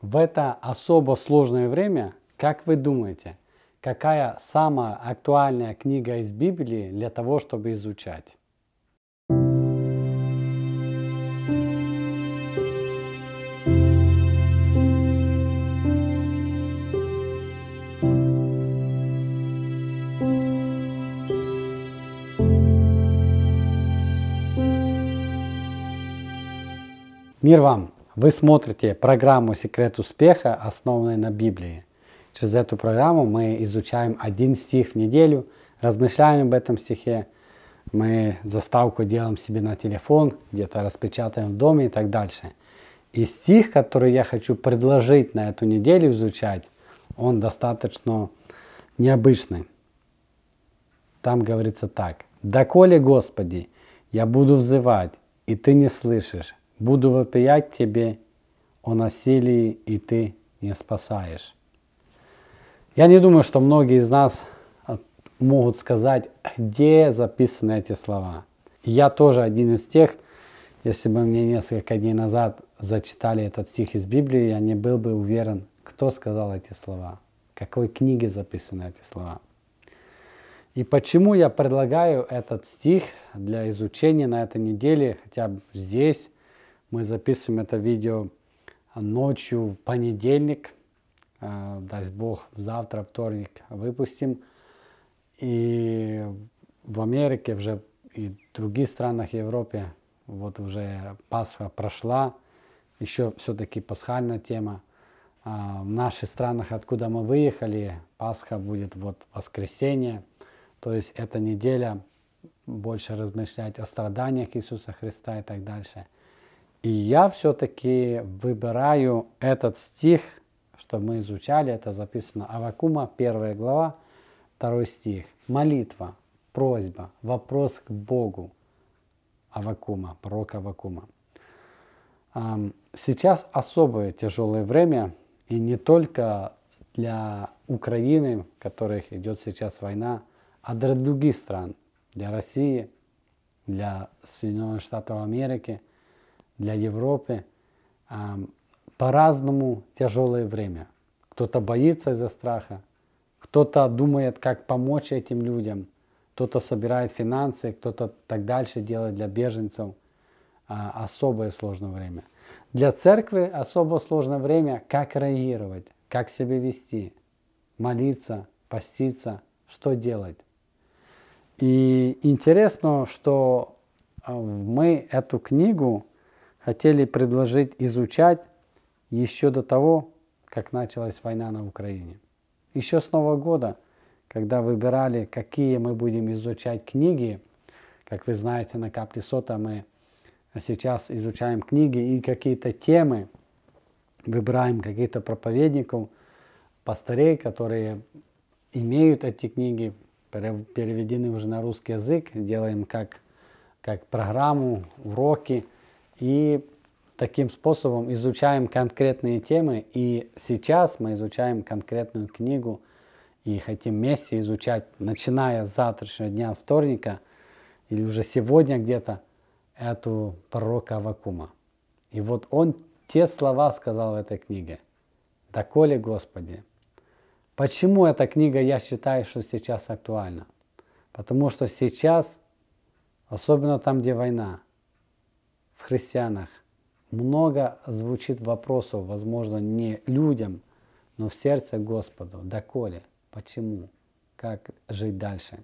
В это особо сложное время, как вы думаете, какая самая актуальная книга из Библии для того, чтобы изучать? Мир вам! Вы смотрите программу «Секрет успеха», основанную на Библии. Через эту программу мы изучаем один стих в неделю, размышляем об этом стихе, мы заставку делаем себе на телефон, где-то распечатаем в доме и так дальше. И стих, который я хочу предложить на эту неделю изучать, он достаточно необычный. Там говорится так. «Доколе, Господи, я буду взывать, и Ты не слышишь, Буду вопиять тебе о насилии, и ты не спасаешь. Я не думаю, что многие из нас а, могут сказать, где записаны эти слова. Я тоже один из тех, если бы мне несколько дней назад зачитали этот стих из Библии, я не был бы уверен, кто сказал эти слова, в какой книге записаны эти слова. И почему я предлагаю этот стих для изучения на этой неделе, хотя бы здесь, мы записываем это видео а, ночью в понедельник, а, дай бог, завтра, вторник выпустим. И в Америке уже и в других странах Европы вот уже Пасха прошла, еще все-таки пасхальная тема. А, в наших странах, откуда мы выехали, Пасха будет вот воскресенье, то есть эта неделя больше размышлять о страданиях Иисуса Христа и так дальше – и я все-таки выбираю этот стих, что мы изучали, это записано Авакума, первая глава, второй стих. Молитва, просьба, вопрос к Богу Авакума, пророка Авакума. Сейчас особое тяжелое время, и не только для Украины, в которых идет сейчас война, а для других стран, для России, для Соединенных Штатов Америки – для Европы э, по-разному тяжелое время. Кто-то боится из-за страха, кто-то думает, как помочь этим людям, кто-то собирает финансы, кто-то так дальше делает для беженцев. Э, особое сложное время. Для церкви особо сложное время, как реагировать, как себя вести, молиться, поститься, что делать. И интересно, что а, мы эту книгу хотели предложить изучать еще до того, как началась война на Украине. Еще с Нового года, когда выбирали, какие мы будем изучать книги, как вы знаете, на Капли Сота мы сейчас изучаем книги и какие-то темы, выбираем каких-то проповедников, пастырей, которые имеют эти книги, переведены уже на русский язык, делаем как, как программу, уроки – и таким способом изучаем конкретные темы. И сейчас мы изучаем конкретную книгу и хотим вместе изучать, начиная с завтрашнего дня, вторника, или уже сегодня где-то, эту пророка Авакума. И вот он те слова сказал в этой книге. «Доколе, Господи». Почему эта книга, я считаю, что сейчас актуальна? Потому что сейчас, особенно там, где война, в христианах. Много звучит вопросов, возможно, не людям, но в сердце Господу. Доколе? Почему? Как жить дальше?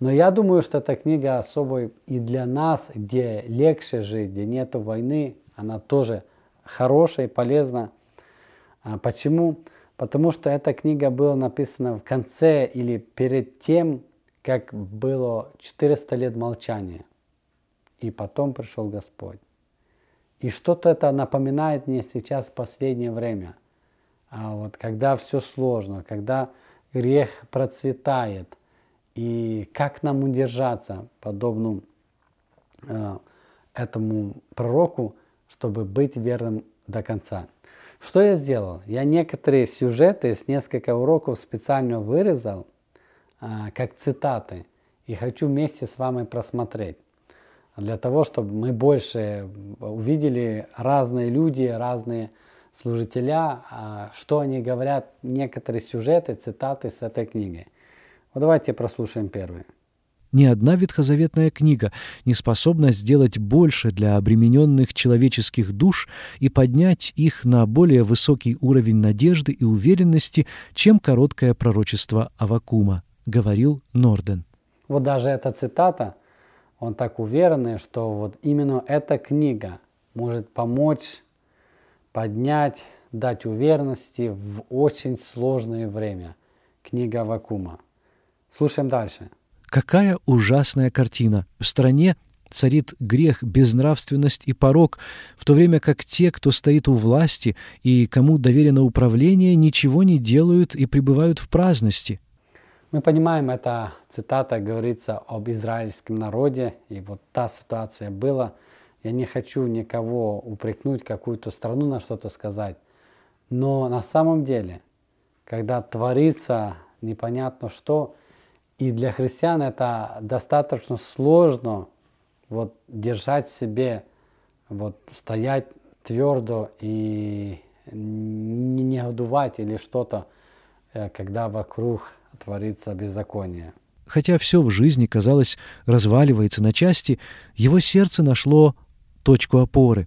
Но я думаю, что эта книга особой и для нас, где легче жить, где нету войны, она тоже хорошая и полезна. А почему? Потому что эта книга была написана в конце или перед тем, как было 400 лет молчания и потом пришел Господь. И что-то это напоминает мне сейчас в последнее время, а вот когда все сложно, когда грех процветает, и как нам удержаться подобному э, этому пророку, чтобы быть верным до конца. Что я сделал? Я некоторые сюжеты с несколько уроков специально вырезал, э, как цитаты, и хочу вместе с вами просмотреть для того, чтобы мы больше увидели разные люди, разные служителя, а, что они говорят, некоторые сюжеты, цитаты с этой книги. Вот давайте прослушаем первый. Ни одна ветхозаветная книга не способна сделать больше для обремененных человеческих душ и поднять их на более высокий уровень надежды и уверенности, чем короткое пророчество Авакума, говорил Норден. Вот даже эта цитата – он так уверенный, что вот именно эта книга может помочь поднять, дать уверенности в очень сложное время. Книга Вакума. Слушаем дальше. Какая ужасная картина. В стране царит грех, безнравственность и порог, в то время как те, кто стоит у власти и кому доверено управление, ничего не делают и пребывают в праздности. Мы понимаем, эта цитата говорится об израильском народе, и вот та ситуация была. Я не хочу никого упрекнуть, какую-то страну на что-то сказать. Но на самом деле, когда творится непонятно что, и для христиан это достаточно сложно вот, держать себе, вот, стоять твердо и не, не или что-то, э, когда вокруг творится беззаконие. Хотя все в жизни, казалось, разваливается на части, его сердце нашло точку опоры.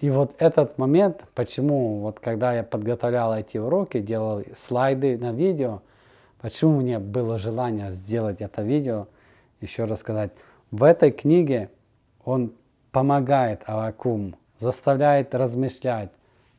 И вот этот момент, почему вот когда я подготовлял эти уроки, делал слайды на видео, почему мне было желание сделать это видео, еще раз сказать, в этой книге он помогает Авакум, заставляет размышлять,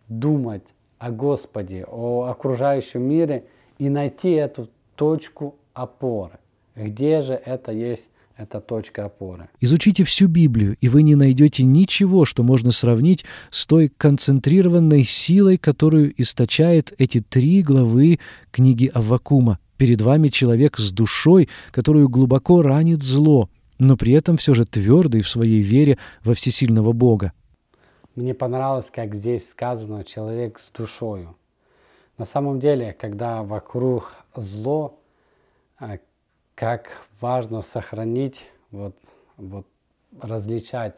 думать о Господе, о окружающем мире – и найти эту точку опоры. Где же это есть эта точка опоры. Изучите всю Библию, и вы не найдете ничего, что можно сравнить с той концентрированной силой, которую источает эти три главы книги Аввакума. Перед вами человек с душой, которую глубоко ранит зло, но при этом все же твердый в своей вере во всесильного Бога. Мне понравилось, как здесь сказано «человек с душою». На самом деле, когда вокруг зло, а, как важно сохранить, вот, вот различать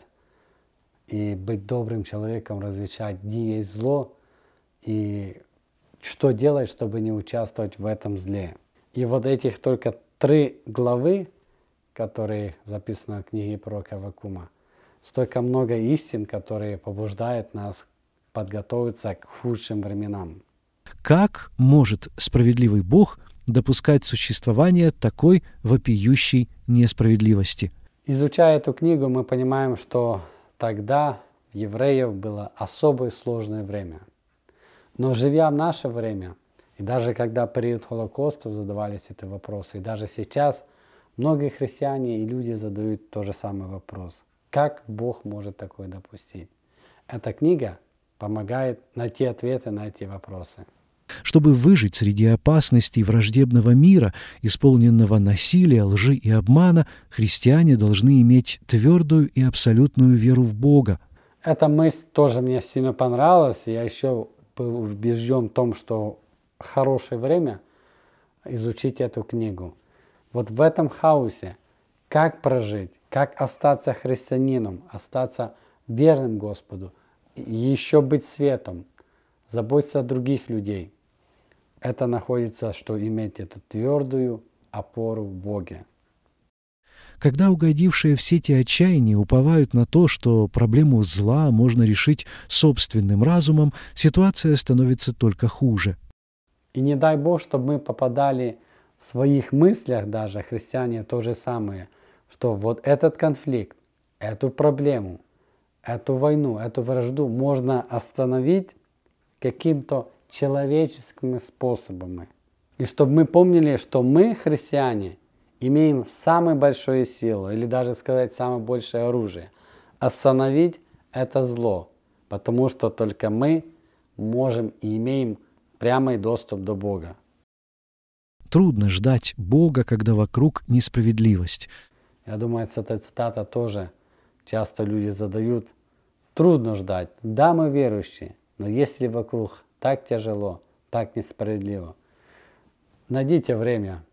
и быть добрым человеком, различать, где есть зло и что делать, чтобы не участвовать в этом зле. И вот этих только три главы, которые записаны в книге пророка Вакума, столько много истин, которые побуждают нас подготовиться к худшим временам. Как может справедливый Бог допускать существование такой вопиющей несправедливости? Изучая эту книгу, мы понимаем, что тогда евреев было особое сложное время. Но живя в наше время, и даже когда период Холокоста задавались эти вопросы, и даже сейчас многие христиане и люди задают тот же самый вопрос. Как Бог может такое допустить? Эта книга помогает найти ответы на эти вопросы. Чтобы выжить среди опасностей враждебного мира, исполненного насилия, лжи и обмана, христиане должны иметь твердую и абсолютную веру в Бога. Эта мысль тоже мне сильно понравилась. Я еще был убежден в том, что хорошее время изучить эту книгу. Вот в этом хаосе, как прожить, как остаться христианином, остаться верным Господу, еще быть светом – Заботиться о других людей. Это находится, что иметь эту твердую опору в Боге. Когда угодившие в сети отчаяния уповают на то, что проблему зла можно решить собственным разумом, ситуация становится только хуже. И не дай Бог, чтобы мы попадали в своих мыслях даже, христиане, то же самое, что вот этот конфликт, эту проблему, эту войну, эту вражду можно остановить каким-то человеческими способами. И чтобы мы помнили, что мы, христиане, имеем самую большую силу, или даже сказать, самое большее оружие, остановить это зло, потому что только мы можем и имеем прямый доступ до Бога. Трудно ждать Бога, когда вокруг несправедливость. Я думаю, эта цитата тоже часто люди задают. Трудно ждать. Да, мы верующие, но если вокруг так тяжело, так несправедливо, найдите время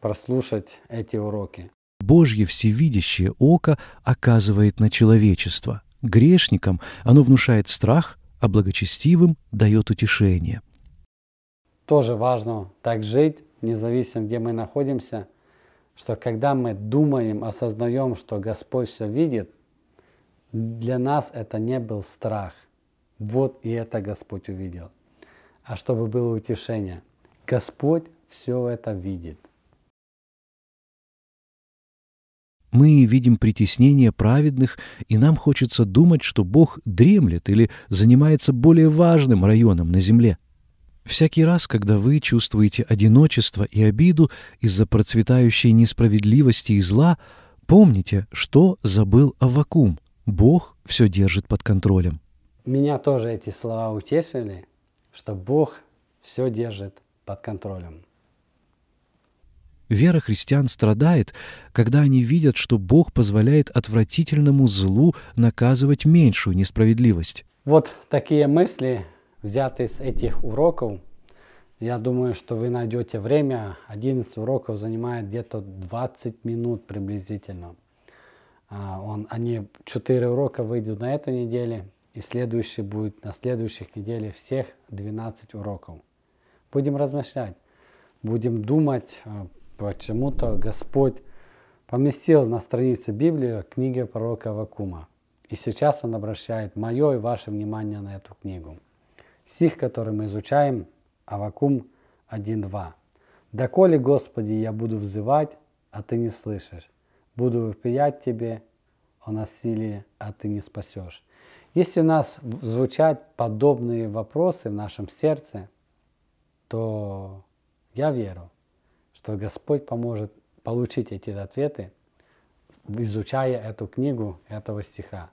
прослушать эти уроки. Божье всевидящее око оказывает на человечество. Грешникам оно внушает страх, а благочестивым дает утешение. Тоже важно так жить, независимо где мы находимся, что когда мы думаем, осознаем, что Господь все видит, для нас это не был страх – вот и это Господь увидел. А чтобы было утешение, Господь все это видит. Мы видим притеснение праведных, и нам хочется думать, что Бог дремлет или занимается более важным районом на земле. Всякий раз, когда вы чувствуете одиночество и обиду из-за процветающей несправедливости и зла, помните, что забыл Аввакум. Бог все держит под контролем. Меня тоже эти слова утешили, что Бог все держит под контролем. Вера христиан страдает, когда они видят, что Бог позволяет отвратительному злу наказывать меньшую несправедливость. Вот такие мысли, взятые с этих уроков. Я думаю, что вы найдете время. 11 уроков занимает где-то 20 минут приблизительно. А, он, они 4 урока выйдут на эту неделю и следующий будет на следующих неделях всех 12 уроков. Будем размышлять, будем думать, а, почему-то Господь поместил на странице Библии книги пророка Вакума. И сейчас он обращает мое и ваше внимание на эту книгу. Стих, который мы изучаем, Авакум 1.2. «Доколе, Господи, я буду взывать, а Ты не слышишь, буду вопиять Тебе о насилии, а Ты не спасешь. Если у нас звучат подобные вопросы в нашем сердце, то я верю, что Господь поможет получить эти ответы, изучая эту книгу, этого стиха.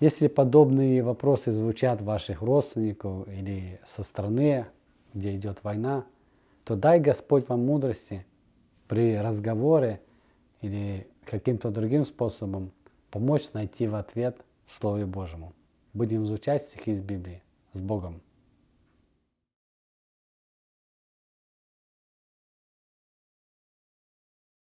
Если подобные вопросы звучат ваших родственников или со стороны, где идет война, то дай Господь вам мудрости при разговоре или каким-то другим способом помочь найти в ответ в Слове Божьему будем изучать стихи из Библии с Богом.